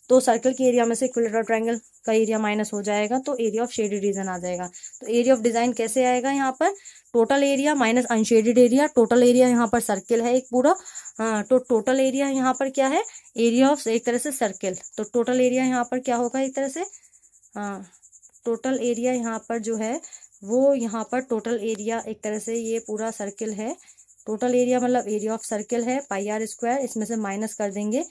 तो सर्कल के एरिया में से इक्विलेटर ट्रायंगल का एरिया माइनस हो जाएगा तो एरिया ऑफ शेडेड रीजन आ जाएगा तो एरिया ऑफ डिजाइन कैसे आएगा यहाँ पर total area minus unshaded area total area यहाँ पर सर्किल है एक पूरा हाँ तो टोटल एरिया यहाँ पर क्या है एरिया ऑफ एक तरह से सर्किल तो टोटल एरिया यहाँ पर क्या होगा एक तरह से हाँ टोटल एरिया यहाँ पर जो है वो यहाँ पर टोटल एरिया एक तरह से ये पूरा सर्किल है टोटल एरिया मतलब एरिया ऑफ सर्किल है पाई आर स्क्वायर इसमें से माइनस कर देंगे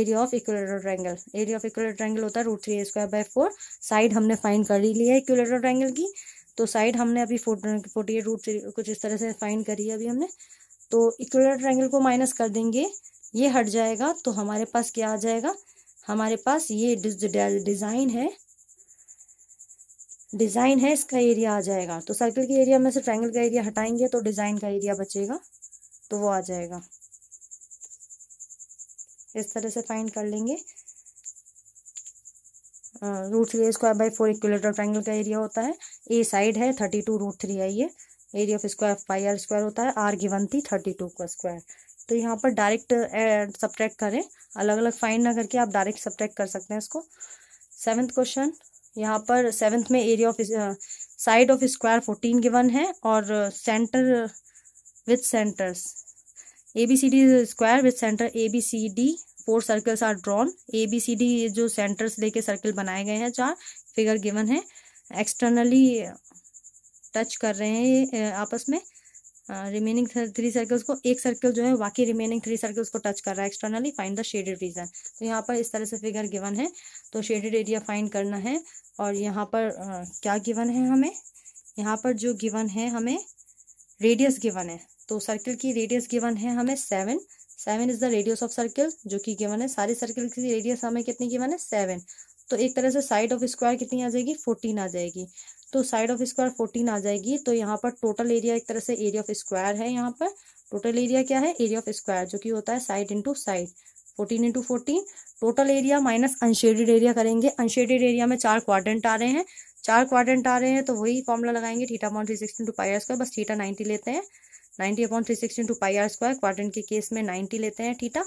area of equilateral triangle area of equilateral triangle होता है root three square by four side हमने फाइन कर ही लिया है इक्वेटर ट्रैंगल की तो साइड हमने अभी फोर्टी एट रूट कुछ इस तरह से फाइन करी है अभी हमने तो इक्वेटर ट्रैंगल को माइनस कर देंगे ये हट जाएगा तो हमारे पास क्या आ जाएगा हमारे पास ये डिज़ाइन है डिज़ाइन है इसका एरिया आ जाएगा तो सर्कल के एरिया में से ट्रायंगल का एरिया हटाएंगे तो डिज़ाइन का एरिया बचेगा तो वो आ जाएगा इस तरह से फाइंड कर लेंगे root three square by four equilateral triangle का एरिया होता है ए साइड है थर्टी टू रूट थ्री है ये area of square pi are square होता है आर गिवन थी थर्टी टू का स्क्वायर तो यहाँ पर डायरेक्ट सब्ट्रैक्ट करें अलग अलग फाइंड ना करके आप डायरेक्ट सब्ट्रैक्ट कर सकते हैं इसको सेवन्थ क्वेश्चन यहाँ पर सेवन्थ में area of side of square fourteen given है और centre with centres A B C D square with centre A B C D four circles are drawn A B C D जो centres लेके circle बनाए गए हैं चार figure given है externally touch कर रहे हैं uh, आपस में रिमेनिंग थ्री सर्कल्स को एक सर्कल जो है बाकी रिमेनिंग थ्री सर्कल्स को टच कर रहा है externally find the shaded region तो यहाँ पर इस तरह से फिगर गिवन है तो शेडेड एरिया फाइंड करना है और यहाँ पर uh, क्या गिवन है हमें यहाँ पर जो गिवन है हमें रेडियस गिवन है तो सर्कल की रेडियस गिवन है हमें seven seven is the radius of circle जो कि गिवन है सारे सर्कल की रेडियस हमें कितनी गिवन है सेवन तो एक तरह से साइड ऑफ स्क्वायर कितनी आ जाएगी फोर्टीन आ जाएगी तो साइड ऑफ स्क्वायर फोर्टीन आ जाएगी तो यहाँ पर टोटल एरिया एक तरह से एरिया ऑफ स्क्वायर है यहाँ पर टोटल एरिया क्या है एरिया ऑफ स्क्वायर जो कि होता है side into side fourteen into fourteen total area minus unshaded area करेंगे अनशेडेड एरिया में चार क्वारेंट आ रहे हैं चार क्वाड्रेंट आ रहे हैं तो वही फॉर्मुला लगाएंगे theta upon three sixty two pi are square बस थीटा नाइन्टी लेते हैं ninety upon three sixty two pi are square quadrant के केस में नाइन्टी लेते हैं थीटा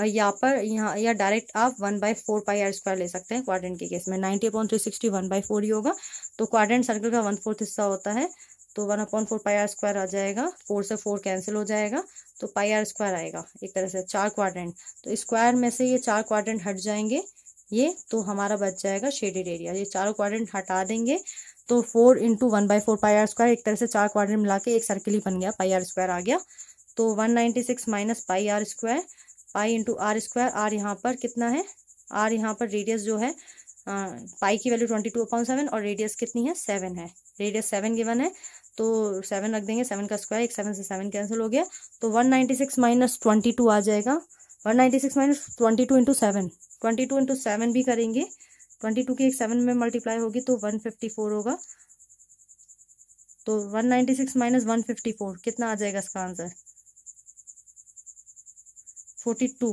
यहाँ पर यहाँ या डायरेक्ट आप one by four pi are square ले सकते हैं क्वाड्रेंट के केस में ninety upon three sixty one by four ही होगा तो क्वाड्रेंट सर्कल का वन फोर्थ हिस्सा होता है तो one upon four pi are square आ जाएगा फोर से फोर कैंसिल हो जाएगा तो पाई आर स्क्वायर आएगा एक तरह से चार क्वाड्रेंट तो स्क्वायर में से ये चार क्वाड्रेंट हट जाएंगे ये तो हमारा बच जाएगा शेडेड एरिया ये चारों क्वाड्रेंट हटा देंगे तो four into one by four pi are square एक तरह से चार क्वाड्रेंट मिला के एक सर्किल ही बन गया पाई आर स्क्वायर आ गया तो one ninety six minus pi are square pi into r square r यहाँ पर कितना है आर यहाँ पर रेडियस जो है आ, पाई की value twenty two upon seven और रेडियस कितनी है सेवन है रेडियस सेवन गिवन है तो सेवन रख देंगे सेवन का स्क्वायर एक सेवन से सेवन कैंसिल हो गया तो one ninety six minus twenty two आ जाएगा one ninety six minus twenty two into seven twenty two into seven भी करेंगे ट्वेंटी टू की एक सेवन में मल्टीप्लाई होगी तो वन फिफ्टी फोर होगा तो one ninety six minus one fifty four कितना आ जाएगा इसका answer forty two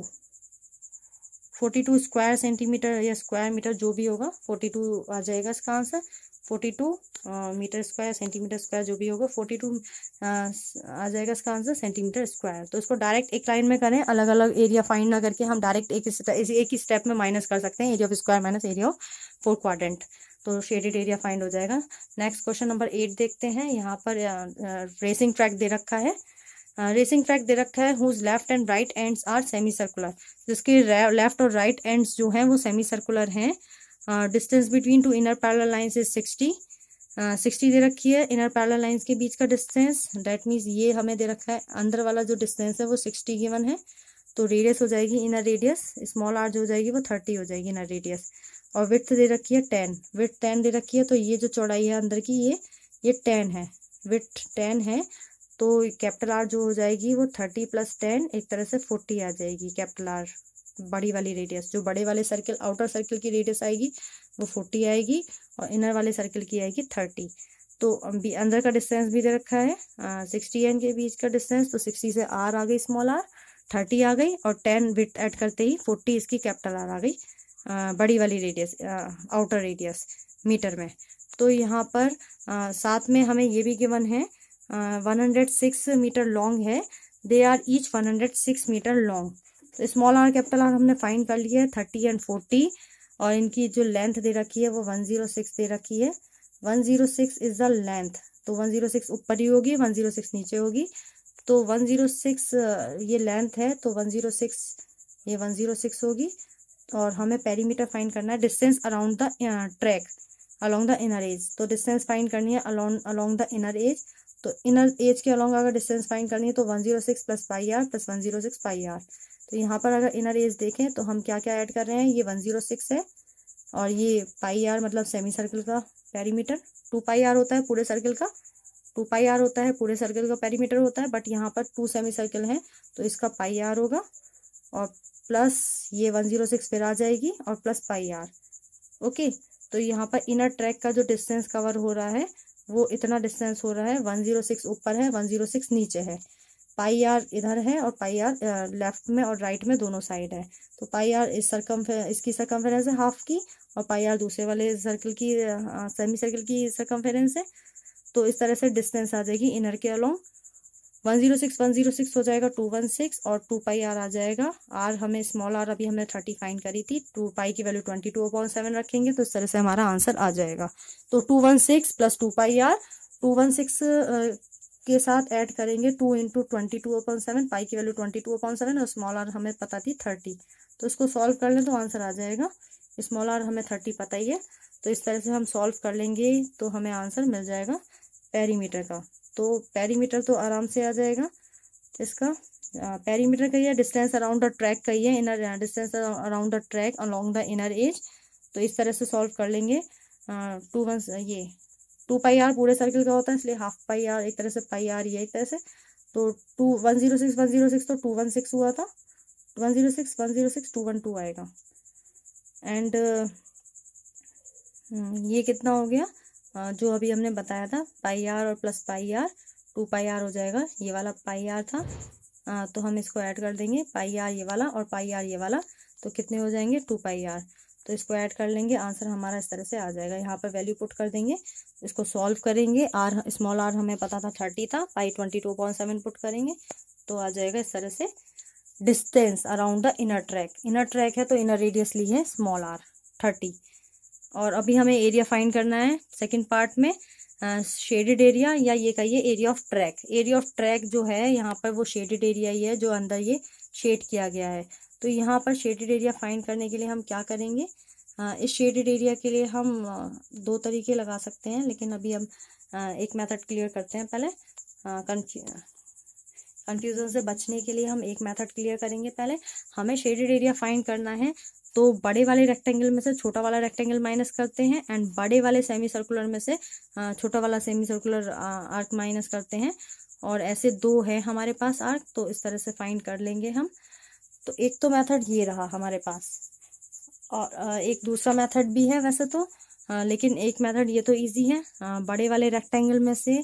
forty two square centimetre या स्क्वायर मीटर जो भी होगा फोर्टी टू आ जाएगा इसका answer forty two metre square centimetre square जो भी होगा फोर्टी टू आ जाएगा इसका आंसर सेंटीमीटर स्क्वायर तो इसको डायरेक्ट एक लाइन में करें अलग अलग एरिया फाइंड ना करके हम डायरेक्ट एक एक ही स्टेप में माइनस कर सकते हैं area of square minus area of four quadrant तो शेडेड एरिया फाइंड हो जाएगा नेक्स्ट क्वेश्चन नंबर एट देखते हैं यहाँ पर रेसिंग ट्रैक दे रखा है रेसिंग ट्रैक दे रखा है whose left and right ends are semi circular जिसके लेफ्ट और राइट एंड्स जो हैं वो सेमी सर्कुलर हैं distance between two inner parallel lines is sixty sixty दे रखी है इनर पैरल लाइन्स के बीच का डिस्टेंस डैट मीन्स ये हमें दे रखा है अंदर वाला जो डिस्टेंस है वो सिक्सटी गिवन है तो रेडियस हो जाएगी इनर रेडियस स्मॉल आर जो हो जाएगी वो थर्टी हो जाएगी इनर रेडियस और विथ दे रखी है टेन विथ टेन दे रखी है तो ये जो चौड़ाई है अंदर की ये ये टेन है विथ टेन है तो कैपिटल आर जो हो जाएगी वो थर्टी प्लस टेन एक तरह से फोर्टी आ जाएगी कैपिटल आर बड़ी वाली रेडियस जो बड़े वाले सर्किल आउटर सर्किल की रेडियस आएगी वो फोर्टी आएगी और इनर वाले सर्किल की आएगी थर्टी तो अंदर का डिस्टेंस भी दे रखा है सिक्सटी एन के बीच का डिस्टेंस तो सिक्सटी से आर आ गई स्मॉल आर थर्टी आ गई और टेन विथ ऐड करते ही फोर्टी इसकी कैपिटल आर आ गई आ, बड़ी वाली रेडियस आउटर रेडियस मीटर में तो यहाँ पर आ, साथ में हमें ये भी गिवन है one hundred six metre long है they are each one hundred six metre long तो स्मॉल आर कैपिटल आर हमने फाइन कर लिया है थर्टी एंड फोर्टी और इनकी जो लेंथ दे रखी है वो वन जीरो दे रखी है 106 zero six is the length तो वन जीरो सिक्स ऊपर ही होगी वन जीरो सिक्स नीचे होगी तो वन जीरो सिक्स ये लेंथ है तो वन जीरो सिक्स ये वन जीरो सिक्स होगी और हमें पेरीमीटर फाइन करना है distance around the track along the inner edge तो डिस्टेंस फाइन करनी है along along the inner edge तो इनर एज के अलॉन्ग अगर डिस्टेंस फाइंड करनी है तो one zero six plus pi r plus one zero six pi r तो यहाँ पर अगर इनर एज देखें तो हम क्या क्या ऐड कर रहे हैं ये वन जीरो सिक्स है और ये पाई आर मतलब सेमी सर्कल का पेरीमीटर टू पाई आर होता है पूरे सर्कल का टू पाई आर होता है पूरे सर्कल का पेरीमीटर होता है बट यहाँ पर टू सेमी सर्कल है तो इसका पाई आर होगा और प्लस ये वन जीरो सिक्स फिर आ जाएगी और प्लस पाई आर ओके तो यहाँ पर इनर ट्रैक का जो डिस्टेंस कवर हो रहा है वो इतना डिस्टेंस हो रहा है वन जीरो सिक्स ऊपर है वन जीरो सिक्स नीचे है पाई आर इधर है और पाई आर लेफ्ट में और राइट में दोनों साइड है तो पाई आर इस सरकम इसकी सरकमफेरेंस है हाफ की और पाई आर दूसरे वाले सर्कल की सेमी सर्कल हाँ, की सरकमफेरेंस है तो इस तरह से डिस्टेंस आ जाएगी इनर के along one zero six one zero six हो जाएगा टू वन सिक्स और टू पाई आर आ जाएगा आर हमें स्मॉल आर अभी हमने थर्टी फाइन करी थी टू पाई की value twenty two upon seven रखेंगे तो इस तरह से हमारा आंसर आ जाएगा तो two one six plus two pi r two one six के साथ ऐड करेंगे two into twenty two upon seven pi की value twenty two upon seven और स्मॉल आर हमें पता थी थर्टी तो इसको सॉल्व कर लें तो आंसर आ जाएगा स्मॉल आर हमें थर्टी पता ही है तो इस तरह से हम सॉल्व कर लेंगे तो हमें आंसर मिल जाएगा पेरीमीटर का तो पेरीमीटर तो आराम से आ जाएगा इसका पेरीमीटर कहिए डिस्टेंस अराउंड द ट्रैक कहिए inner distance around the track along the inner edge तो इस तरह से सॉल्व कर लेंगे टू वन ये टू पाई आर पूरे सर्किल का होता है इसलिए हाफ पाई आर एक तरह से पाई आर ये एक तरह से तो two one zero six one zero six तो टू वन सिक्स हुआ था one zero six one zero six two one two आएगा एंड हम्म, ये कितना हो गया जो अभी हमने बताया था पाई आर और plus pi r two pi r हो जाएगा ये वाला पाई आर था आ, तो हम इसको ऐड कर देंगे पाई आर ये वाला और पाई आर ये वाला तो कितने हो जाएंगे टू पाई आर तो इसको ऐड कर लेंगे आंसर हमारा इस तरह से आ जाएगा यहाँ पर वैल्यू पुट कर देंगे इसको सॉल्व करेंगे आर स्मॉल आर हमें पता था थर्टी था pi twenty two point seven put करेंगे तो आ जाएगा इस तरह से distance around the inner track inner track है तो इनर रेडियस ली है स्मॉल आर थर्टी और अभी हमें एरिया फाइंड करना है सेकंड पार्ट में शेडेड एरिया या ये कहिए area of track area of track जो है यहाँ पर वो शेडेड एरिया ही है जो अंदर ये शेड किया गया है तो यहाँ पर शेडेड एरिया फाइंड करने के लिए हम क्या करेंगे इस शेडेड एरिया के लिए हम दो तरीके लगा सकते हैं लेकिन अभी हम एक मेथड क्लियर करते हैं पहले कन्फ्यूज़न से बचने के लिए हम एक मैथड क्लियर करेंगे पहले हमें शेडेड एरिया फाइंड करना है तो बड़े वाले रेक्टेंगल में से छोटा वाला रेक्टेंगल माइनस करते हैं एंड बड़े वाले सेमी सर्कुलर में से छोटा वाला सेमी सर्कुलर आर्क माइनस करते हैं और ऐसे दो है हमारे पास आर्क तो इस तरह से फाइंड कर लेंगे हम तो एक तो मेथड ये रहा हमारे पास और एक दूसरा मेथड भी है वैसे तो लेकिन एक मेथड ये तो इजी है बड़े वाले रेक्टेंगल में से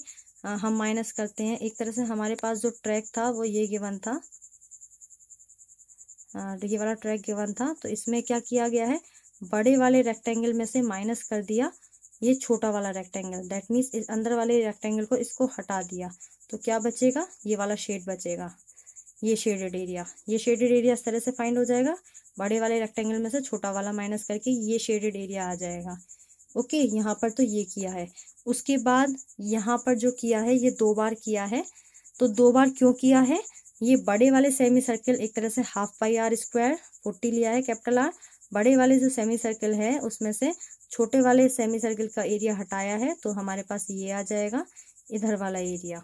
हम माइनस करते हैं एक तरह से हमारे पास जो ट्रैक था वो ये गिवन था ये वाला ट्रैक गिवन था तो इसमें क्या किया गया है बड़े वाले रेक्टेंगल में से माइनस कर दिया ये छोटा वाला रेक्टेंगल दैट मीन्स इस अंदर वाले रेक्टेंगल को इसको हटा दिया तो क्या बचेगा ये वाला शेड बचेगा ये शेडेड एरिया ये शेडेड एरिया इस तरह से फाइंड हो जाएगा बड़े वाले रेक्टेंगल में से छोटा वाला माइनस करके ये शेडेड एरिया आ जाएगा ओके यहाँ पर तो ये किया है उसके बाद यहाँ पर जो किया है ये दो बार किया है तो दो बार क्यों किया है ये बड़े वाले सेमी सर्कल एक तरह से half pi are square forty लिया है कैपिटल आर बड़े वाले जो सेमी सर्कल है उसमें से छोटे वाले सेमी सर्कल का एरिया हटाया है तो हमारे पास ये आ जाएगा इधर वाला एरिया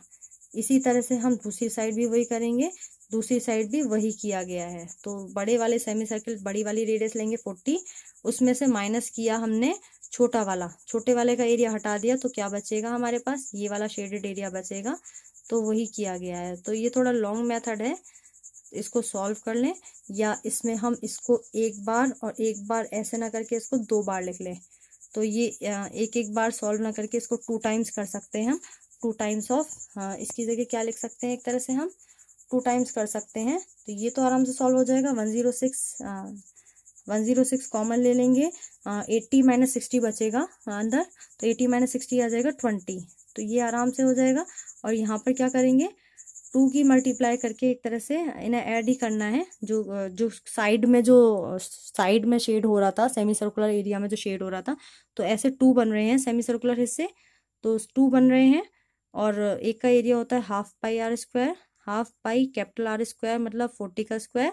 इसी तरह से हम दूसरी साइड भी वही करेंगे दूसरी साइड भी वही किया गया है तो बड़े वाले सेमी सर्कल बड़ी वाली रेडियस लेंगे फोर्टी उसमें से माइनस किया हमने छोटा वाला छोटे वाले का एरिया हटा दिया तो क्या बचेगा हमारे पास ये वाला शेडेड एरिया बचेगा तो वही किया गया है तो ये थोड़ा लॉन्ग मेथड है इसको सॉल्व कर लें या इसमें हम इसको एक बार और एक बार ऐसे ना करके इसको दो बार लिख लें तो ये एक एक बार सॉल्व ना करके इसको टू टाइम्स कर सकते हैं हम टू टाइम्स ऑफ हाँ, इसकी जगह क्या लिख सकते हैं एक तरह से हम टू टाइम्स कर सकते हैं तो ये तो आराम से सॉल्व हो जाएगा one zero six one zero six common ले लेंगे एट्टी माइनस सिक्सटी बचेगा अंदर तो एट्टी माइनस सिक्सटी आ जाएगा ट्वेंटी तो ये आराम से हो जाएगा और यहाँ पर क्या करेंगे टू की मल्टीप्लाई करके एक तरह से इन्हें ऐड ही करना है जो जो साइड में जो साइड में शेड हो रहा था सेमी सर्कुलर एरिया में जो शेड हो रहा था तो ऐसे टू बन रहे हैं सेमी सर्कुलर हिस्से तो टू बन रहे हैं और एक का एरिया होता है half pi are square half pi capital are square मतलब फोर्टी का स्क्वायर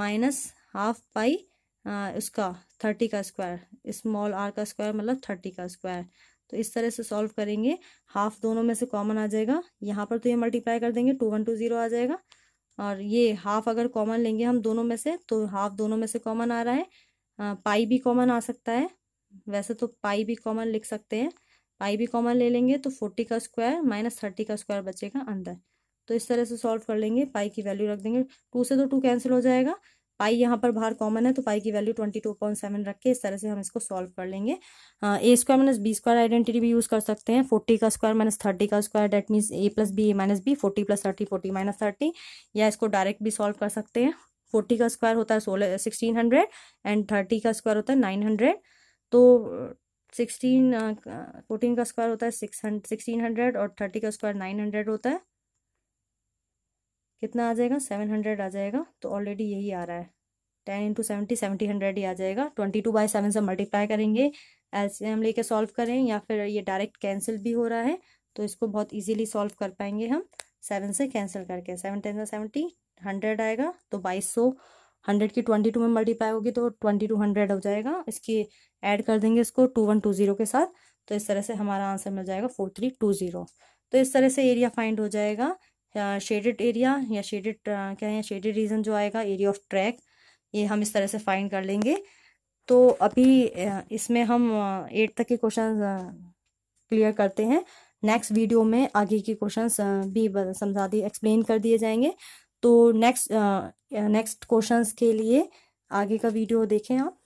माइनस हाफ पाई उसका थर्टी का स्क्वायर स्मॉल आर का स्क्वायर मतलब थर्टी का स्क्वायर तो इस तरह से सॉल्व करेंगे हाफ दोनों में से कॉमन आ जाएगा यहाँ पर तो ये मल्टीप्लाई कर देंगे टू वन टू जीरो आ जाएगा और ये हाफ अगर कॉमन लेंगे हम दोनों में से तो हाफ दोनों में से कॉमन आ रहा है पाई भी कॉमन आ सकता है वैसे तो पाई भी कॉमन लिख सकते हैं पाई भी कॉमन ले लेंगे तो फोर्टी का स्क्वायर माइनस थर्टी का स्क्वायर बचेगा अंदर तो इस तरह से सॉल्व कर लेंगे पाई की वैल्यू रख देंगे टू से तो टू कैंसिल हो जाएगा पाई यहाँ पर बाहर कॉमन है तो पाई की value twenty two point seven रख के इस तरह से हम इसको सॉल्व कर लेंगे a square minus b square identity भी यूज़ कर सकते हैं फोर्टी का स्क्वायर माइनस थर्टी का square that means a plus b a minus b forty plus thirty forty minus thirty या इसको डायरेक्ट भी सॉल्व कर सकते हैं फोर्टी का स्क्वायर होता है सोलह सिक्सटीन हंड्रेड एंड थर्टी का स्क्वायर होता है नाइन हंड्रेड तो सिक्सटीन फोर्टीन uh, का स्क्वायर होता है सिक्स सिक्सटीन हंड्रेड और थर्टी का स्क्वायर नाइन हंड्रेड होता है कितना आ जाएगा सेवन हंड्रेड आ जाएगा तो ऑलरेडी यही आ रहा है ten into seventy seventy hundred ही आ जाएगा ट्वेंटी टू बाई सेवन से मल्टीप्लाई करेंगे हम लेके सॉल्व करें या फिर ये डायरेक्ट कैंसिल भी हो रहा है तो इसको बहुत इजीली सॉल्व कर पाएंगे हम सेवन से कैंसिल करके सेवन टेन सेवेंटी हंड्रेड आएगा तो बाईस सौ हंड्रेड की ट्वेंटी टू में मल्टीप्लाई होगी तो ट्वेंटी टू हंड्रेड हो जाएगा इसकी ऐड कर देंगे इसको टू वन टू ज़ीरो के साथ तो इस तरह से हमारा आंसर मिल जाएगा फोर थ्री टू ज़ीरो तो इस तरह से एरिया फाइंड हो जाएगा शेडेड एरिया या शेडेड क्या है शेडेड रीजन जो आएगा एरिया ऑफ ट्रैक ये हम इस तरह से फाइंड कर लेंगे तो अभी इसमें हम एट तक के क्वेश्चन क्लियर करते हैं नेक्स्ट वीडियो में आगे के क्वेश्चन भी समझा दिए एक्सप्लेन कर दिए जाएंगे तो नेक्स्ट नेक्स्ट क्वेश्चन के लिए आगे का वीडियो देखें आप